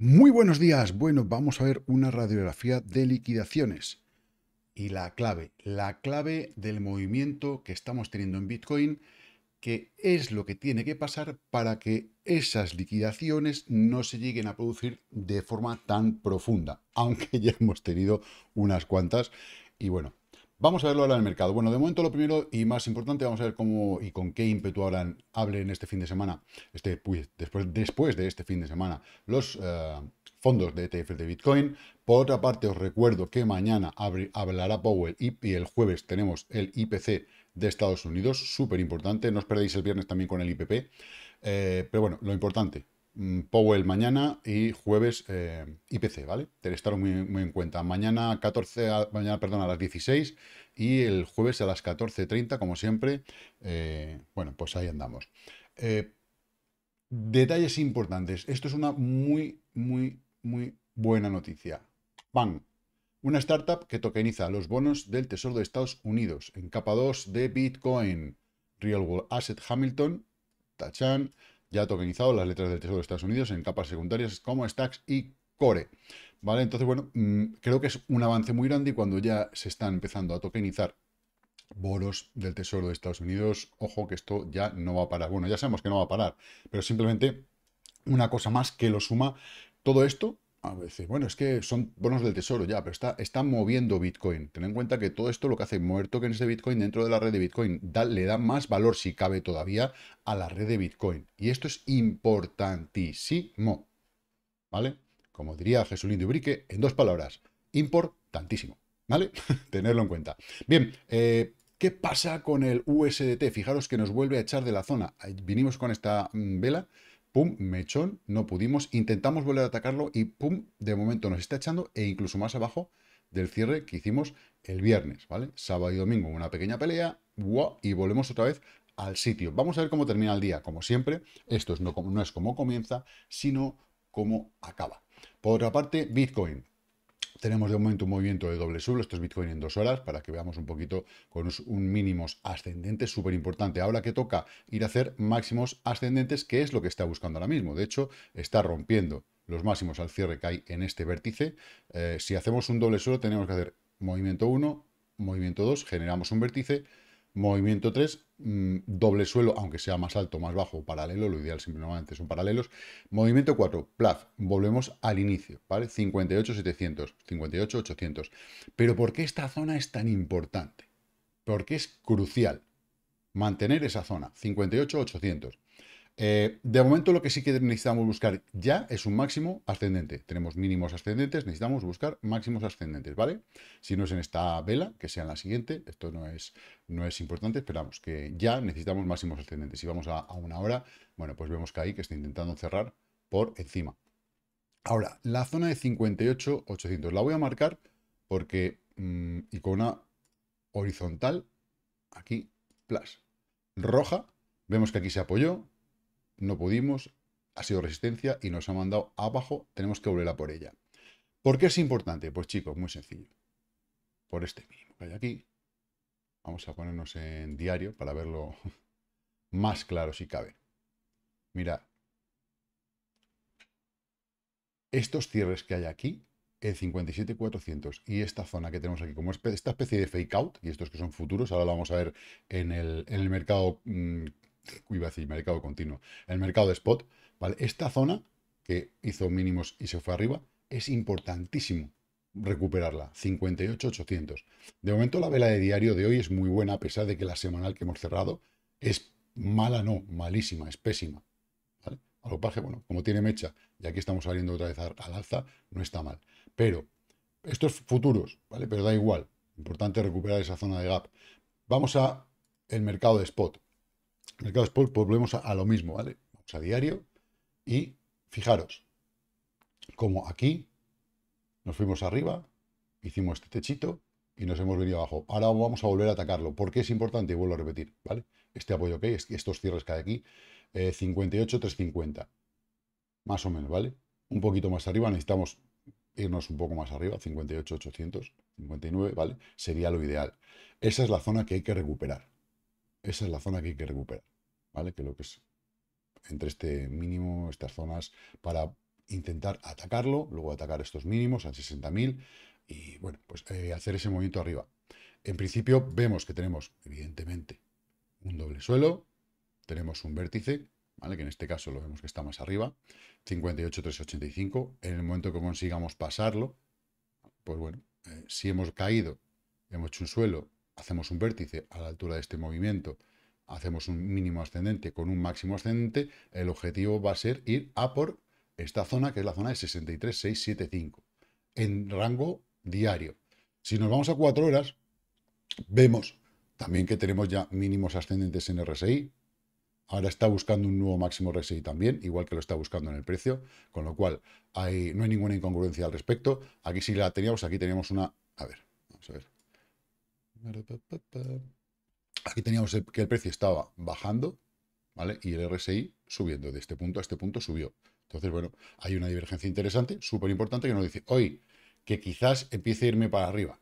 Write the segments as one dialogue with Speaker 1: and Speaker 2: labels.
Speaker 1: Muy buenos días. Bueno, vamos a ver una radiografía de liquidaciones. Y la clave, la clave del movimiento que estamos teniendo en Bitcoin, que es lo que tiene que pasar para que esas liquidaciones no se lleguen a producir de forma tan profunda, aunque ya hemos tenido unas cuantas. Y bueno, Vamos a verlo ahora en el mercado. Bueno, de momento lo primero y más importante, vamos a ver cómo y con qué ímpetu hablan, hablen este fin de semana, este, después, después de este fin de semana, los eh, fondos de ETF de Bitcoin. Por otra parte, os recuerdo que mañana hablará Powell y, el jueves tenemos el IPC de Estados Unidos, súper importante. No os perdéis el viernes también con el IPP. Eh, pero bueno, lo importante, Mm, Powell mañana y jueves eh, IPC, ¿vale? Tenéis que estar muy, en cuenta. Mañana, 14, a, mañana perdón, a las 16 y el jueves a las 14.30, como siempre. Eh, bueno, pues ahí andamos. Eh, detalles importantes. Esto es una muy, muy, muy buena noticia. Van Una startup que tokeniza los bonos del Tesoro de Estados Unidos en capa 2 de Bitcoin. Real World Asset Hamilton, Tachan, ya tokenizado las letras del Tesoro de Estados Unidos en capas secundarias como Stacks y Core. ¿Vale? Entonces, bueno, mm, creo que es un avance muy grande y cuando ya se están empezando a tokenizar bonos del Tesoro de Estados Unidos, ojo que esto ya no va a parar. Bueno, ya sabemos que no va a parar, pero simplemente una cosa más que lo suma todo esto a veces, bueno, es que son bonos del tesoro ya, pero está, está moviendo Bitcoin. Ten en cuenta que todo esto lo que hace muerto que es de Bitcoin dentro de la red de Bitcoin le da más valor, si cabe todavía, a la red de Bitcoin. Y esto es importantísimo. ¿Vale? Como diría Jesulín de Ubrique, en dos palabras, importantísimo. ¿Vale? Tenerlo en cuenta. Bien, eh, ¿Qué pasa con el USDT? Fijaros que nos vuelve a echar de la zona. Vinimos con esta mm, vela, pum, mechón, no pudimos, intentamos volver a atacarlo y pum, de momento nos está echando e incluso más abajo del cierre que hicimos el viernes, ¿vale? Sábado y domingo una pequeña pelea, wow, y volvemos otra vez al sitio. Vamos a ver cómo termina el día, como siempre, esto no, no es como comienza, sino cómo acaba. Por otra parte, Bitcoin. Tenemos de momento un movimiento de doble suelo, esto es Bitcoin en dos horas, para que veamos un poquito con un mínimos ascendente, súper importante. Ahora que toca ir a hacer máximos ascendentes, que es lo que está buscando ahora mismo. De hecho, está rompiendo los máximos al cierre que hay en este vértice. Eh, si hacemos un doble suelo, tenemos que hacer movimiento 1, movimiento 2, generamos un vértice, movimiento 3, Mm, doble suelo, aunque sea más alto, más bajo, paralelo, lo ideal simplemente son paralelos. Movimiento 4, plaf, volvemos al inicio, ¿vale? 58, 800. Pero ¿por qué esta zona es tan importante? Porque es crucial mantener esa zona, 58, 800. Eh, de momento lo que sí que necesitamos buscar ya es un máximo ascendente. Tenemos mínimos ascendentes, necesitamos buscar máximos ascendentes, ¿vale? Si no es en esta vela, que sea en la siguiente, esto no es, no es importante, esperamos que ya necesitamos máximos ascendentes. Si vamos a, una hora, bueno, pues vemos que ahí que está intentando cerrar por encima. Ahora, la zona de 58,800 la voy a marcar porque, mm, icona y con una horizontal, aquí, plus, roja, vemos que aquí se apoyó, no pudimos, ha sido resistencia y nos ha mandado abajo, tenemos que volver a por ella. ¿Por qué es importante? Pues chicos, muy sencillo. Por este mismo que hay aquí. Vamos a ponernos en diario para verlo más claro si cabe. mira Estos cierres que hay aquí, el 57.400 y esta zona que tenemos aquí, como esta especie de fake out, y estos que son futuros, ahora lo vamos a ver en el, mercado mm, iba a decir mercado continuo, el mercado de spot, ¿vale? Esta zona que hizo mínimos y se fue arriba, es importantísimo recuperarla, 58,800. De momento la vela de diario de hoy es muy buena, a pesar de que la semanal que hemos cerrado es mala, no, malísima, es pésima. lo paje, bueno, como tiene mecha, y aquí estamos saliendo otra vez al alza, no está mal. Pero, estos futuros, ¿vale? Pero da igual, importante recuperar esa zona de gap. Vamos a el mercado de spot. Mercado Spot volvemos a, lo mismo, ¿vale? Vamos a diario y fijaros, como aquí nos fuimos arriba, hicimos este techito y nos hemos venido abajo. Ahora vamos a volver a atacarlo. porque es importante? Y vuelvo a repetir, ¿vale? Este apoyo que hay, estos cierres que hay aquí, eh, 58, 350. Más o menos, ¿vale? Un poquito más arriba, necesitamos irnos un poco más arriba, 58, 800, 59, ¿vale? Sería lo ideal. Esa es la zona que hay que recuperar. Esa es la zona que hay que recuperar, ¿vale? Que lo que es entre este mínimo, estas zonas, para intentar atacarlo, luego atacar estos mínimos al 60.000 y, bueno, pues eh, hacer ese movimiento arriba. En principio vemos que tenemos, evidentemente, un doble suelo, tenemos un vértice, ¿vale? que en este caso lo vemos que está más arriba, 58,385. En el momento que consigamos pasarlo, pues bueno, eh, si hemos caído, hemos hecho un suelo hacemos un vértice a la altura de este movimiento, hacemos un mínimo ascendente con un máximo ascendente, el objetivo va a ser ir a por esta zona, que es la zona de 63,675, en rango diario. Si nos vamos a 4 horas, vemos también que tenemos ya mínimos ascendentes en RSI. Ahora está buscando un nuevo máximo RSI también, igual que lo está buscando en el precio, con lo cual hay, no hay ninguna incongruencia al respecto. Aquí sí la teníamos, aquí teníamos una... A ver, vamos a ver. Aquí teníamos que el precio estaba bajando, ¿vale? Y el RSI subiendo, de este punto a este punto subió. Entonces, bueno, hay una divergencia interesante, súper importante, que nos dice, hoy, que quizás empiece a irme para arriba.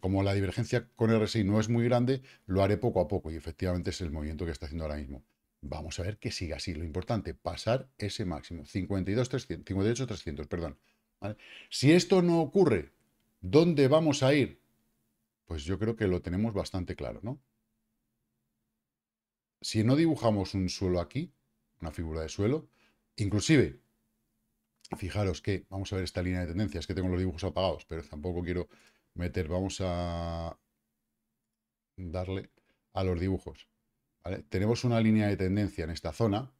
Speaker 1: Como la divergencia con RSI no es muy grande, lo haré poco a poco y efectivamente es el movimiento que está haciendo ahora mismo. Vamos a ver que siga así. Lo importante, pasar ese máximo, 58.300, perdón. Si esto no ocurre, ¿dónde vamos a ir? Pues yo creo que lo tenemos bastante claro, ¿no? Si no dibujamos un suelo aquí, una figura de suelo, inclusive, fijaros que, vamos a ver esta línea de tendencias, que tengo los dibujos apagados, pero tampoco quiero meter, vamos a darle a los dibujos. Tenemos una línea de tendencia en esta zona,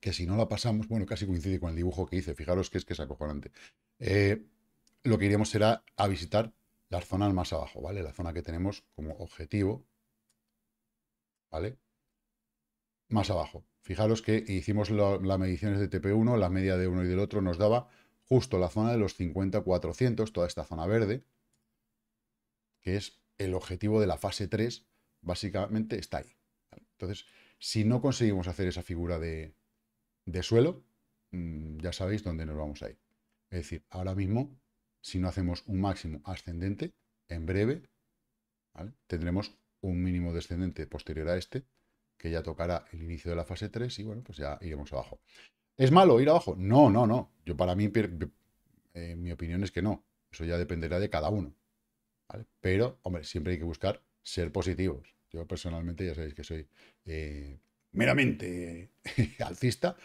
Speaker 1: que si no la pasamos, bueno, casi coincide con el dibujo que hice, fijaros que es que es acojonante. Eh, lo que iríamos será a visitar la zona más abajo, ¿vale? La zona que tenemos como objetivo, ¿vale? Más abajo. Fijaros que hicimos las mediciones de TP1, la media de uno y del otro nos daba justo la zona de los 50-400, toda esta zona verde, que es el objetivo de la fase 3, básicamente está ahí. Entonces, si no conseguimos hacer esa figura de, de suelo, mm, ya sabéis dónde nos vamos a ir. Es decir, ahora mismo si no hacemos un máximo ascendente, en breve tendremos un mínimo descendente posterior a este, que ya tocará el inicio de la fase 3 y bueno, pues ya iremos abajo. ¿Es malo ir abajo? No, no, no. Yo para mí, eh, mi opinión es que no. Eso ya dependerá de cada uno. Pero, hombre, siempre hay que buscar ser positivos. Yo personalmente ya sabéis que soy eh, meramente alcista,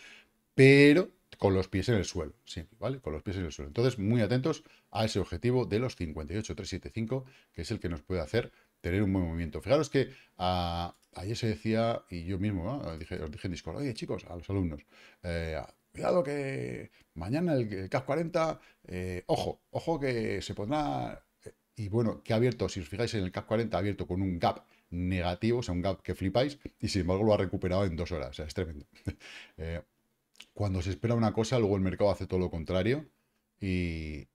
Speaker 1: pero con los pies en el suelo, sí, ¿vale? Con los pies en el suelo. Entonces, muy atentos a ese objetivo de los 58,375, que es el que nos puede hacer tener un buen movimiento. Fijaros que ah, ayer se decía, y yo mismo ah, os dije en Discord, oye chicos, a los alumnos, eh, cuidado que mañana el, cap 40, eh, ojo, ojo que se pondrá... Eh", y bueno, que ha abierto, si os fijáis en el cap 40, ha abierto con un gap negativo, o sea, un gap que flipáis, y sin embargo lo ha recuperado en dos horas, o sea, es tremendo. eh, cuando se espera una cosa, luego el mercado hace todo lo contrario y,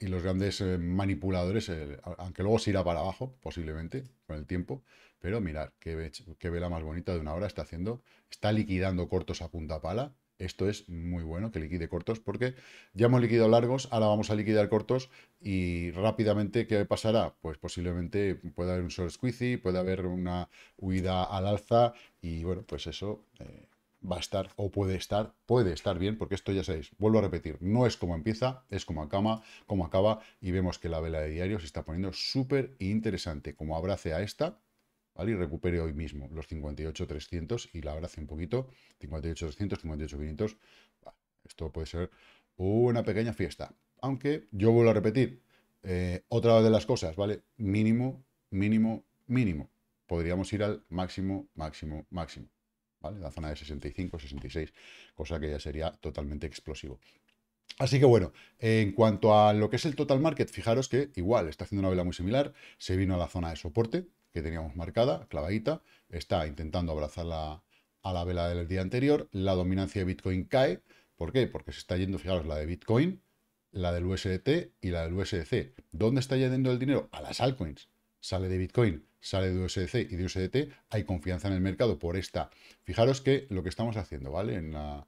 Speaker 1: los grandes eh, manipuladores, eh, aunque luego se irá para abajo, posiblemente, con el tiempo, pero mirar, qué, vela más bonita de una hora está haciendo, está liquidando cortos a punta pala, esto es muy bueno que liquide cortos porque ya hemos liquidado largos, ahora vamos a liquidar cortos y rápidamente, ¿qué pasará? Pues posiblemente puede haber un short squeezy, puede haber una huida al alza y bueno, pues eso... Eh, va a estar o puede estar, puede estar bien, porque esto ya sabéis, vuelvo a repetir, no es como empieza, es como acaba, como acaba y vemos que la vela de diario se está poniendo súper interesante, como abrace a esta, ¿vale? Y recupere hoy mismo los 58.300 y la abrace un poquito, 58.300, 58.500, esto puede ser una pequeña fiesta, aunque yo vuelvo a repetir, eh, otra de las cosas, ¿vale? Mínimo, mínimo, mínimo. Podríamos ir al máximo, máximo, máximo. La zona de 65, 66, cosa que ya sería totalmente explosivo. Así que bueno, en cuanto a lo que es el total market, fijaros que igual está haciendo una vela muy similar, se vino a la zona de soporte que teníamos marcada, clavadita, está intentando abrazar a la vela del día anterior, la dominancia de Bitcoin cae, ¿por qué? Porque se está yendo, fijaros, la de Bitcoin, la del USDT y la del USDC. ¿Dónde está yendo el dinero? A las altcoins sale de Bitcoin, sale de USDC y de USDT, hay confianza en el mercado por esta. Fijaros que lo que estamos haciendo, ¿vale? En la...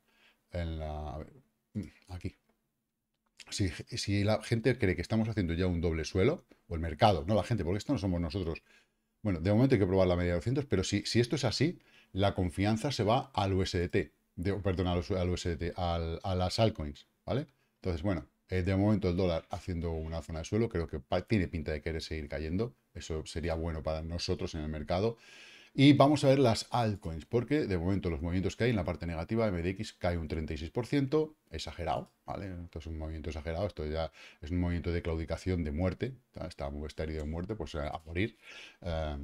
Speaker 1: En la mm, aquí. Si, la gente cree que estamos haciendo ya un doble suelo, o el mercado, no la gente, porque esto no somos nosotros, bueno, de momento hay que probar la media de 200, pero si, esto es así, la confianza se va al USDT, perdón, al, al USDT, a las altcoins, ¿vale? Entonces, bueno, eh, de momento el dólar haciendo una zona de suelo, creo que tiene pinta de querer seguir cayendo, eso sería bueno para nosotros en el mercado. Y vamos a ver las altcoins, porque de momento los movimientos que hay en la parte negativa, MDX cae un 36%, exagerado, ¿vale? Esto es un movimiento exagerado, esto ya es un movimiento de claudicación, de muerte, está, muy herido de muerte, pues eh, a morir. Eh,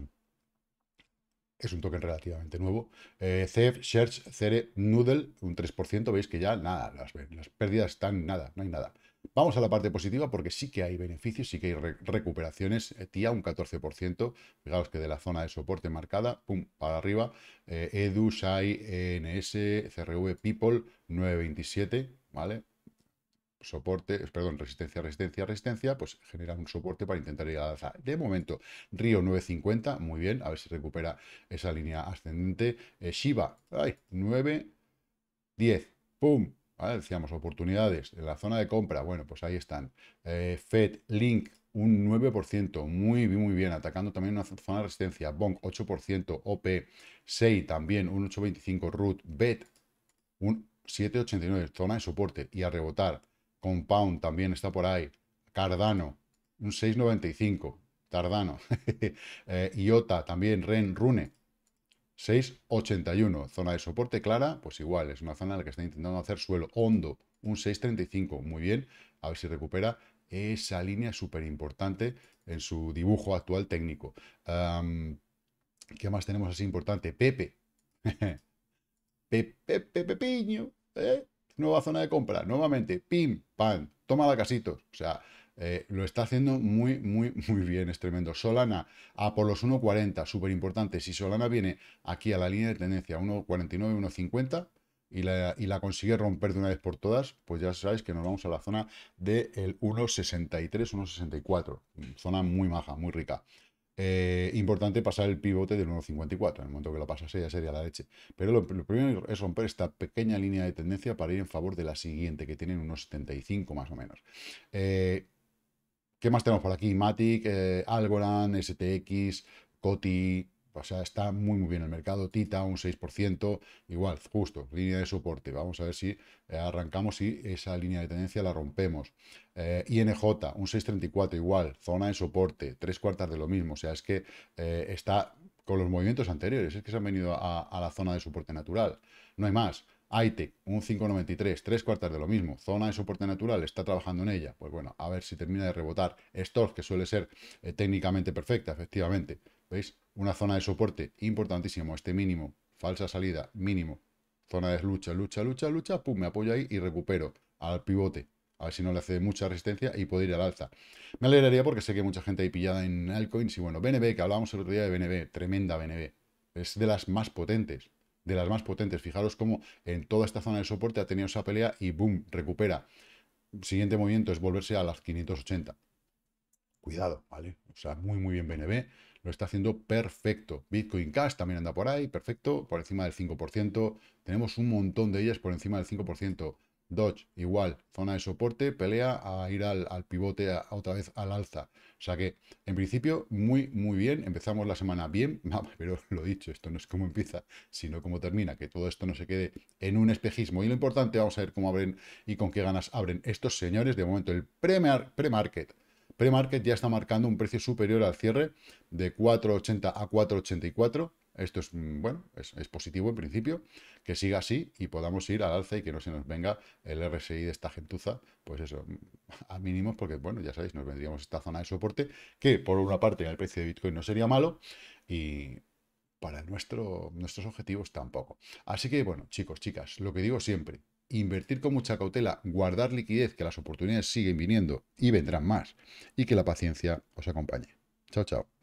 Speaker 1: es un token relativamente nuevo. Eh, CF, Search, Cere, Noodle, un 3%, veis que ya nada, las pérdidas están nada, no hay nada. Vamos a la parte positiva porque sí que hay beneficios, sí que hay recuperaciones. Eh, TIA un 14%, fijaos que de la zona de soporte marcada, pum, para arriba. Eh, Edu, SAI, ENS, CRV, People, 927, ¿vale? soporte, perdón, resistencia, resistencia, resistencia, pues genera un soporte para intentar llegar la alza. De momento, Río 950, muy bien, a ver si recupera esa línea ascendente. Shiva, eh, Shiba, ay, 9, 10, pum, Decíamos, oportunidades en la zona de compra, bueno, pues ahí están. Eh, FED, Link, un 9%, muy, muy bien, atacando también una zona de resistencia. Bonk, 8%, OP, 6 también, un 8,25, Root, BET, un 7,89, zona de soporte y a rebotar. Compound también está por ahí. Cardano, un 6,95. Tardano, eh, IOTA también, REN, RUNE, 6,81. Zona de soporte clara, pues igual, es una zona en la que está intentando hacer suelo hondo, un 6,35. Muy bien, a ver si recupera esa línea súper importante en su dibujo actual técnico. ¿Qué más tenemos así importante? Pepe. Pepe, Pepe, pepe, ¿eh? Nueva zona de compra, nuevamente. Pim, pan Toma la casitos. O sea, eh, lo está haciendo muy, muy, muy bien, es tremendo. Solana a por los 1.40, súper importante. Si Solana viene aquí a la línea de tendencia, 1.49, 1.50, y la, y la consigue romper de una vez por todas, pues ya sabéis que nos vamos a la zona del 1.63, 1.64. Zona muy maja, muy rica. Eh, importante pasar el pivote del 1.54. En el momento que lo pasase ya sería la leche. Pero lo, primero es romper esta pequeña línea de tendencia para ir en favor de la siguiente, que tienen unos 75 más o menos. Eh, ¿Qué más tenemos por aquí? Matic, eh, Algorand, STX, Coti. O sea, está muy, muy bien el mercado. Tita, un 6%. Igual, justo, línea de soporte. Vamos a ver si eh, arrancamos y esa línea de tendencia la rompemos. Eh, INJ, un 6,34 igual. Zona de soporte, tres cuartas de lo mismo. O sea, es que está con los movimientos anteriores. Es que se han venido a la zona de soporte natural. No hay más. Aite, un 5,93, tres cuartas de lo mismo, zona de soporte natural, está trabajando en ella, pues bueno, a ver si termina de rebotar. Store, que suele ser eh, técnicamente perfecta, efectivamente, ¿veis? Una zona de soporte importantísimo, este mínimo, falsa salida, mínimo, zona de lucha, lucha, lucha, lucha, pum, me apoyo ahí y recupero al pivote. A ver si no le hace mucha resistencia y puedo ir al alza. Me alegraría porque sé que mucha gente ahí pillada en altcoins. Y bueno, BNB, que hablábamos el otro día de BNB, tremenda BNB. Es de las más potentes de las más potentes. Fijaros cómo en toda esta zona de soporte ha tenido esa pelea y boom, recupera. Siguiente movimiento es volverse a las 580. Cuidado, ¿vale? O sea, muy, muy bien BNB. Lo está haciendo perfecto. Bitcoin Cash también anda por ahí, perfecto, por encima del 5%. Tenemos un montón de ellas por encima del 5%. Dodge, igual, zona de soporte, pelea a ir al, pivote otra vez al alza. O sea que, en principio, muy, muy bien. Empezamos la semana bien, pero lo dicho, esto no es cómo empieza, sino cómo termina. Que todo esto no se quede en un espejismo. Y lo importante, vamos a ver cómo abren y con qué ganas abren estos señores. De momento, el pre-market. pre pre market ya está marcando un precio superior al cierre de 4,80 a 4,84. Esto es, mm, bueno, es, positivo en principio, que siga así y podamos ir al alza y que no se nos venga el RSI de esta gentuza, pues eso, a mínimos, porque, bueno, ya sabéis, nos vendríamos esta zona de soporte, que por una parte el precio de Bitcoin no sería malo y para nuestros objetivos tampoco. Así que, bueno, chicos, chicas, lo que digo siempre, invertir con mucha cautela, guardar liquidez, que las oportunidades siguen viniendo y vendrán más, y que la paciencia os acompañe. Chao, chao.